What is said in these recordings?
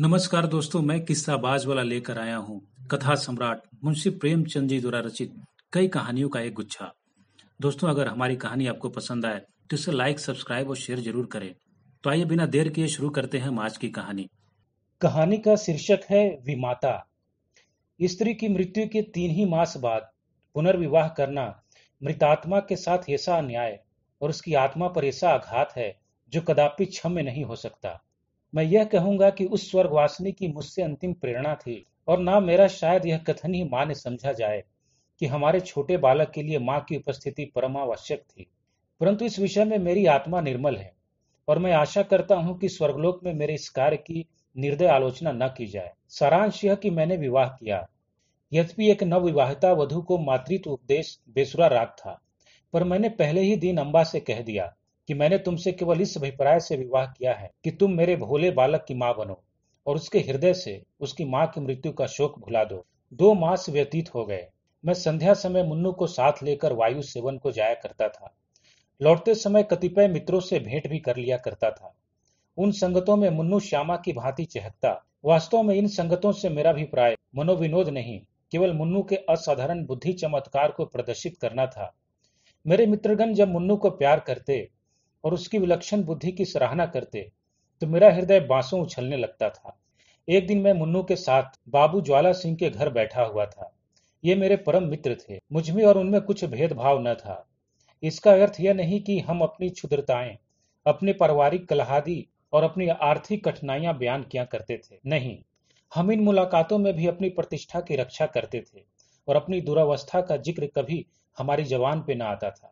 नमस्कार दोस्तों मैं किस्सा बाज वाला लेकर आया हूँ कथा सम्राट मुंशी प्रेमचंद जी द्वारा रचित कई कहानियों का एक गुच्छा दोस्तों अगर हमारी कहानी आपको पसंद आए तो इसे लाइक सब्सक्राइब और शेयर जरूर करें तो आइए बिना देर किए शुरू करते हैं आज की कहानी कहानी का शीर्षक है विमाता स्त्री की मृत्यु के तीन ही मास बाद पुनर्विवाह करना मृतात्मा के साथ ऐसा अन्याय और उसकी आत्मा पर ऐसा आघात है जो कदापि क्षम्य नहीं हो सकता मैं यह कहूंगा कि उस स्वर्गवासिनी की मुझसे अंतिम प्रेरणा थी और ना मेरा शायद यह कथन ही माँ ने समझा जाए कि हमारे छोटे बालक के लिए माँ की उपस्थिति परमावश्यक थी परंतु इस विषय में मेरी आत्मा निर्मल है और मैं आशा करता हूँ कि स्वर्गलोक में मेरे इस कार्य की निर्दय आलोचना न की जाए सारांश यह कि मैंने विवाह किया यद्यपि एक नवविवाहिता वधु को मातृत्व उपदेश बेसुरा राग था पर मैंने पहले ही दिन अम्बा से कह दिया कि मैंने तुमसे केवल इस अभिप्राय से विवाह किया है कि तुम मेरे भोले बालक की माँ बनो और उसके हृदय से उसकी माँ की मृत्यु का शोक भुला दो दो मास व्यतीत हो गए मैं संध्या समय मुन्नु को साथ लेकर वायु सेवन को जाया करता था लौटते समय कतिपय मित्रों से भेंट भी कर लिया करता था उन संगतों में मुन्नु श्यामा की भांति चहकता वास्तव में इन संगतों से मेरा अभिप्राय मनोविनोद नहीं केवल मुन्नु के असाधारण बुद्धि चमत्कार को प्रदर्शित करना था मेरे मित्रगण जब मुन्नू को प्यार करते और उसकी विलक्षण बुद्धि की सराहना करते तो मेरा हृदय बांसों उछलने लगता था एक दिन मैं मुन्नू के साथ बाबू ज्वाला सिंह के घर बैठा हुआ था ये मेरे परम मित्र थे मुझमें और उनमें कुछ भेदभाव न था इसका अर्थ यह नहीं कि हम अपनी क्षुद्रताएं अपने पारिवारिक कलहादी और अपनी आर्थिक कठिनाइयां बयान किया करते थे नहीं हम इन मुलाकातों में भी अपनी प्रतिष्ठा की रक्षा करते थे और अपनी दुरावस्था का जिक्र कभी हमारी जवान पे न आता था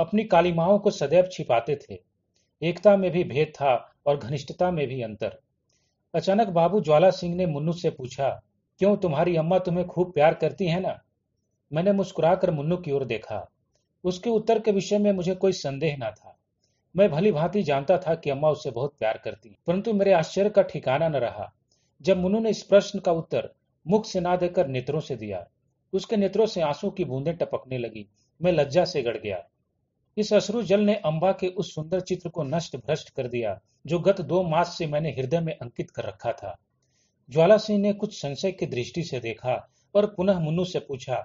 अपनी कालिमाओं को सदैव छिपाते थे एकता में भी भेद था और घनिष्ठता में भी अंतर अचानक बाबू ज्वाला सिंह ने मुन्नू से पूछा क्यों तुम्हारी अम्मा तुम्हें खूब प्यार करती है ना मैंने मुस्कुराकर मुन्नू की ओर देखा उसके उत्तर के विषय में मुझे कोई संदेह ना था मैं भली भांति जानता था कि अम्मा उससे बहुत प्यार करती परंतु मेरे आश्चर्य का ठिकाना न रहा जब मुन्नू ने इस प्रश्न का उत्तर मुख से ना देकर नेत्रों से दिया उसके नेत्रों से आंसू की बूंदें टपकने लगी मैं लज्जा से गड़ गया इस अश्रु जल ने अंबा के उस सुंदर चित्र को नष्ट भ्रष्ट कर दिया जो गत दो मास से मैंने हृदय में अंकित कर रखा था ज्वाला सिंह ने कुछ संशय की दृष्टि से देखा और पुनः मुन्नू से पूछा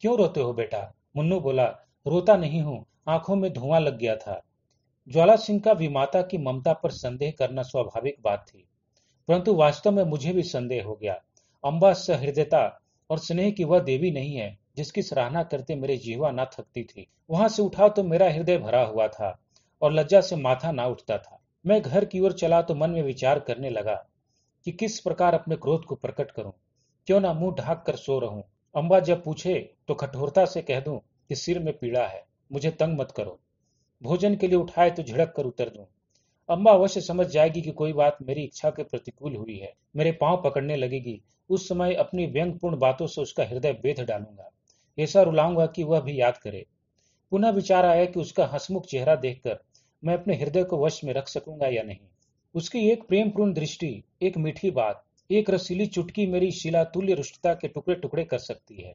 क्यों रोते हो बेटा मुन्नू बोला रोता नहीं हूं आंखों में धुआं लग गया था ज्वाला सिंह का भी माता की ममता पर संदेह करना स्वाभाविक बात थी परंतु वास्तव में मुझे भी संदेह हो गया अम्बा सहृदयता और स्नेह की वह देवी नहीं है जिसकी सराहना करते मेरे जीवा ना थकती थी वहां से उठा तो मेरा हृदय भरा हुआ था और लज्जा से माथा ना उठता था मैं घर की ओर चला तो मन में विचार करने लगा कि किस प्रकार अपने क्रोध को प्रकट करूं क्यों ना मुंह ढाक कर सो रहूं अम्बा जब पूछे तो कठोरता से कह दूं कि सिर में पीड़ा है मुझे तंग मत करो भोजन के लिए उठाए तो झिड़क कर उतर दूं अम्बा अवश्य समझ जाएगी कि कोई बात मेरी इच्छा के प्रतिकूल हुई है मेरे पांव पकड़ने लगेगी उस समय अपनी व्यंगपूर्ण बातों से उसका हृदय बेध डालूंगा ऐसा रुलाऊंगा कि वह भी याद करे पुनः विचार आया कि उसका हसमुख चेहरा देखकर मैं अपने हृदय को वश में रख सकूंगा या नहीं उसकी एक प्रेमपूर्ण दृष्टि एक मीठी बात एक रसीली चुटकी मेरी शिलातुल्य रुष्टता के टुकड़े टुकड़े कर सकती है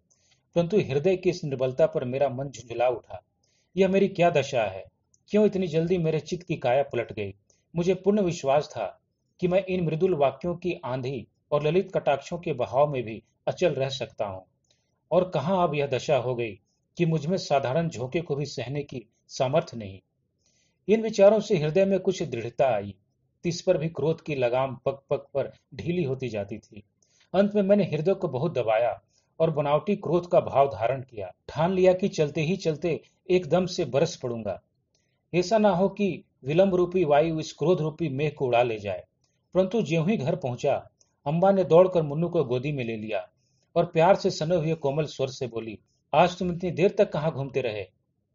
परंतु हृदय की इस निर्बलता पर मेरा मन झुंझुला उठा यह मेरी क्या दशा है क्यों इतनी जल्दी मेरे चित्त की काया पलट गई मुझे पूर्ण विश्वास था कि मैं इन मृदुल वाक्यों की आंधी और ललित कटाक्षों के बहाव में भी अचल रह सकता हूँ और कहाँ अब यह दशा हो गई कि मुझमें साधारण झोंके को भी सहने की सामर्थ्य नहीं इन विचारों से हृदय में कुछ दृढ़ता आई तिस पर भी क्रोध की लगाम पग पग पर ढीली होती जाती थी अंत में मैंने हृदय को बहुत दबाया और बनावटी क्रोध का भाव धारण किया ठान लिया कि चलते ही चलते एकदम से बरस पड़ूंगा ऐसा ना हो कि विलंब रूपी वायु इस क्रोध रूपी मेह को उड़ा ले जाए परंतु ज्यों ही घर पहुंचा अम्बा ने दौड़कर मुन्नू को गोदी में ले लिया और प्यार से सने हुए कोमल स्वर से बोली आज तुम इतनी देर तक कहाँ घूमते रहे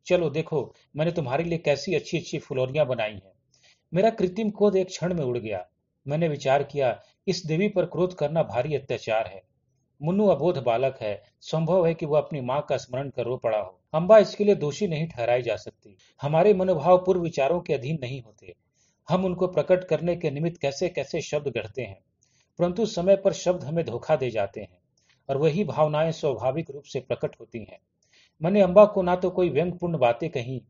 चलो देखो मैंने तुम्हारे लिए कैसी अच्छी अच्छी फुलौरियां बनाई हैं मेरा कृत्रिम क्रोध एक क्षण में उड़ गया मैंने विचार किया इस देवी पर क्रोध करना भारी अत्याचार है मुन्नु अबोध बालक है संभव है कि वह अपनी माँ का स्मरण कर रो पड़ा हो अम्बा इसके लिए दोषी नहीं ठहराई जा सकती हमारे मनोभाव पूर्व विचारों के अधीन नहीं होते हम उनको प्रकट करने के निमित्त कैसे कैसे शब्द गढ़ते हैं परंतु समय पर शब्द हमें धोखा दे जाते हैं और वही भावनाएं स्वाभाविक रूप से प्रकट होती हैं मैंने अम्बा को ना तो कोई व्यंगपूर्ण बातें कही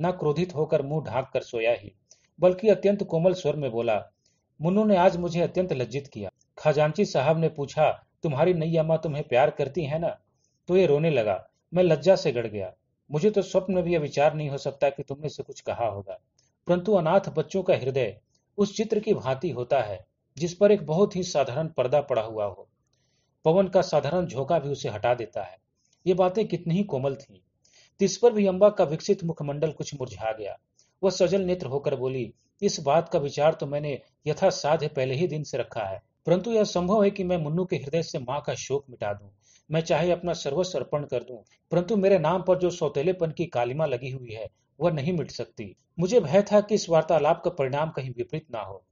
ना क्रोधित होकर मुंह ढांक कर सोया ही बल्कि अत्यंत कोमल स्वर में बोला मुन्नू ने आज मुझे अत्यंत लज्जित किया खजांची साहब ने पूछा तुम्हारी नई अम्मा तुम्हें प्यार करती है ना तो ये रोने लगा मैं लज्जा से गड़ गया मुझे तो स्वप्न में भी यह विचार नहीं हो सकता कि तुमने से कुछ कहा होगा परंतु अनाथ बच्चों का हृदय उस चित्र की भांति होता है जिस पर एक बहुत ही साधारण पर्दा पड़ा हुआ हो पवन का साधारण झोंका भी उसे हटा देता है ये बातें कितनी ही कोमल थी तिस पर भी अम्बा का विकसित मुखमंडल कुछ मुरझा गया वह सजल नेत्र होकर बोली इस बात का विचार तो मैंने यथा साध्य पहले ही दिन से रखा है परंतु यह संभव है कि मैं मुन्नू के हृदय से माँ का शोक मिटा दूं मैं चाहे अपना सर्वस्व अर्पण कर दूं परंतु मेरे नाम पर जो सौतेलेपन की कालिमा लगी हुई है वह नहीं मिट सकती मुझे भय था कि इस वार्तालाप का परिणाम कहीं विपरीत ना हो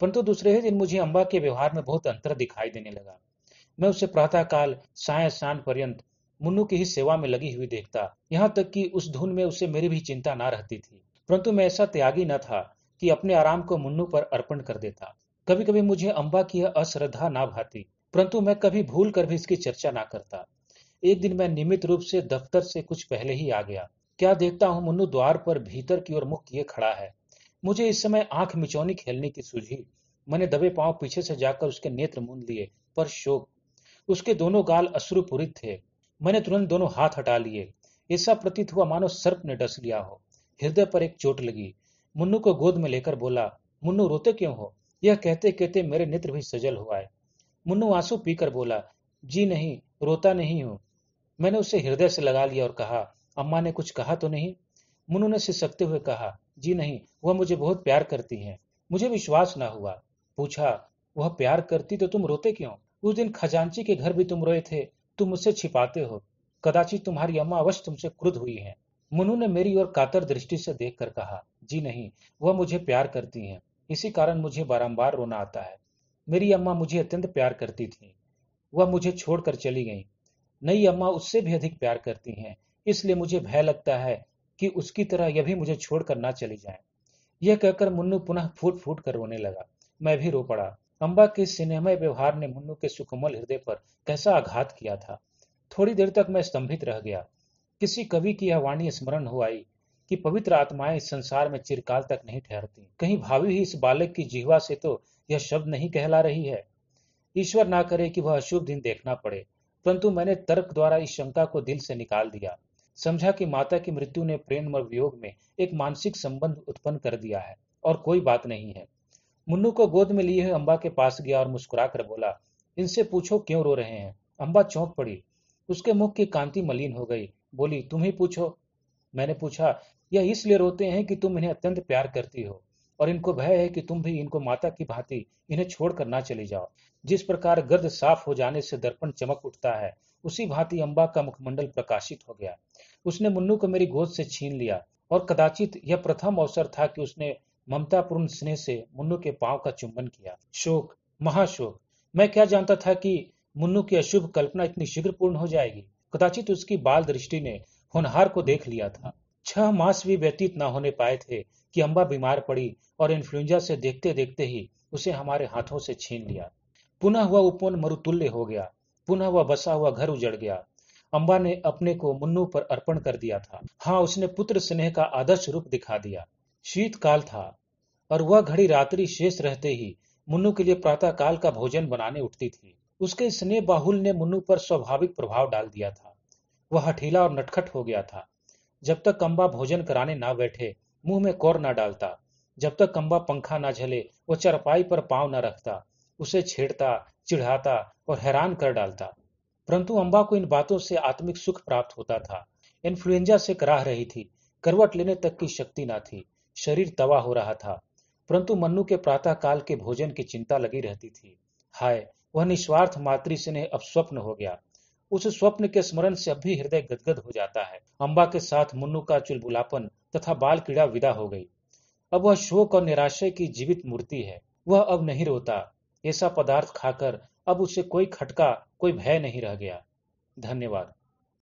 परंतु दूसरे ही दिन मुझे अम्बा के व्यवहार में बहुत अंतर दिखाई देने लगा मैं उसे प्रातःकाल साय सांड पर्यंत मुन्नू की ही सेवा में लगी हुई देखता यहाँ तक कि उस धुन में उसे मेरी भी चिंता ना रहती थी परंतु मैं ऐसा त्यागी न था कि अपने आराम को मुन्नू पर अर्पण कर देता कभी कभी मुझे अम्बा की यह अश्रद्धा ना भाती परंतु मैं कभी भूल कर भी इसकी चर्चा ना करता एक दिन मैं नियमित रूप से दफ्तर से कुछ पहले ही आ गया क्या देखता हूँ मुन्नू द्वार पर भीतर की ओर मुख किए खड़ा है मुझे इस समय आंख मिचौनी खेलने की सूझी मैंने दबे पांव पीछे से जाकर उसके नेत्र मूंद लिए पर शोक उसके दोनों गाल अश्रुपूरित थे मैंने तुरंत दोनों हाथ हटा लिए ऐसा प्रतीत हुआ मानो सर्प ने डस लिया हो हृदय पर एक चोट लगी मुन्नू को गोद में लेकर बोला मुन्नू रोते क्यों हो यह कहते कहते मेरे नेत्र भी सजल हुआ आए मुन्नू आंसू पीकर बोला जी नहीं रोता नहीं हूं मैंने उसे हृदय से लगा लिया और कहा अम्मा ने कुछ कहा तो नहीं मुन्नू ने सिसकते हुए कहा जी नहीं वह मुझे बहुत प्यार करती है मुझे विश्वास ना हुआ पूछा वह प्यार करती तो तुम रोते क्यों उस दिन खजांची के घर भी तुम रोए थे तुम मुझसे छिपाते हो कदाचित तुम्हारी अम्मा अवश्य तुमसे क्रुद हुई है मुनु ने मेरी ओर कातर दृष्टि से देख कहा जी नहीं वह मुझे प्यार करती हैं इसी कारण मुझे बारम्बार रोना आता है मेरी अम्मा मुझे अत्यंत प्यार करती थी वह मुझे छोड़कर चली गई नई अम्मा उससे भी अधिक प्यार करती हैं इसलिए मुझे भय लगता है कि उसकी तरह यह भी मुझे छोड़कर ना चली जाए यह कहकर मुन्नू पुनः फूट फूट कर रोने लगा मैं भी रो पड़ा अम्बा के सिनेमय व्यवहार ने मुन्नू के सुकमल हृदय पर कैसा आघात किया था थोड़ी देर तक मैं स्तंभित रह गया किसी कवि की यह वाणी स्मरण हो आई कि पवित्र आत्माएं इस संसार में चिरकाल तक नहीं ठहरती कहीं भावी ही इस बालक की जीवा से तो यह शब्द नहीं कहला रही है ईश्वर ना करे कि वह अशुभ दिन देखना पड़े परंतु मैंने तर्क द्वारा इस शंका को दिल से निकाल दिया समझा कि माता की मृत्यु ने प्रेम और वियोग में एक मानसिक संबंध उत्पन्न कर दिया है और कोई बात नहीं है मुन्नू को गोद में लिए हुए अम्बा के पास गया और मुस्कुरा बोला इनसे पूछो क्यों रो रहे हैं अम्बा चौंक पड़ी उसके मुख की कांति मलिन हो गई बोली तुम ही पूछो मैंने पूछा यह इसलिए रोते हैं कि तुम इन्हें अत्यंत प्यार करती हो और इनको भय है कि तुम भी इनको माता की भांति इन्हें छोड़कर ना चले जाओ जिस प्रकार गर्द साफ हो जाने से दर्पण चमक उठता है उसी भांति अम्बा का मुखमंडल प्रकाशित हो गया उसने मुन्नू को मेरी गोद से छीन लिया और कदाचित यह प्रथम अवसर था कि उसने ममतापूर्ण स्नेह से मुन्नू के पांव का चुंबन किया शोक महाशोक मैं क्या जानता था कि मुन्नू की अशुभ कल्पना इतनी शीघ्र पूर्ण हो जाएगी कदाचित उसकी बाल दृष्टि ने होनहार को देख लिया था छह मास भी व्यतीत न होने पाए थे कि अम्बा बीमार पड़ी और इन्फ्लुएंजा से देखते देखते ही उसे हमारे हाथों से छीन लिया पुनः वह उपवन मरुतुल्य हो गया पुनः वह बसा हुआ घर उजड़ गया अम्बा ने अपने को मुन्नू पर अर्पण कर दिया था हाँ उसने पुत्र स्नेह का आदर्श रूप दिखा दिया शीतकाल था और वह घड़ी रात्रि शेष रहते ही मुन्नू के लिए प्रातः काल का भोजन बनाने उठती थी उसके स्नेह बाहुल ने मुन्नू पर स्वाभाविक प्रभाव डाल दिया था वह हठीला और नटखट हो गया था जब तक कंबा भोजन कराने ना बैठे मुंह में कौर ना डालता जब तक कंबा पंखा ना झले वह चरपाई पर पांव न रखता उसे छेड़ता चिढ़ाता और हैरान कर डालता परंतु अम्बा को इन बातों से आत्मिक सुख प्राप्त होता था इन्फ्लुएंजा से कराह रही थी करवट लेने तक की शक्ति ना थी शरीर तवा हो रहा था परंतु मन्नू के प्रातः काल के भोजन की चिंता लगी रहती थी हाय वह निस्वार्थ मातृ स्नेह अब स्वप्न हो गया उस स्वप्न के स्मरण से अब भी हृदय गदगद हो जाता है अम्बा के साथ मुन्नू का चुलबुलापन तथा बाल क्रीड़ा विदा हो गई अब वह शोक और निराशय की जीवित मूर्ति है वह अब नहीं रोता ऐसा पदार्थ खाकर अब उसे कोई खटका कोई भय नहीं रह गया धन्यवाद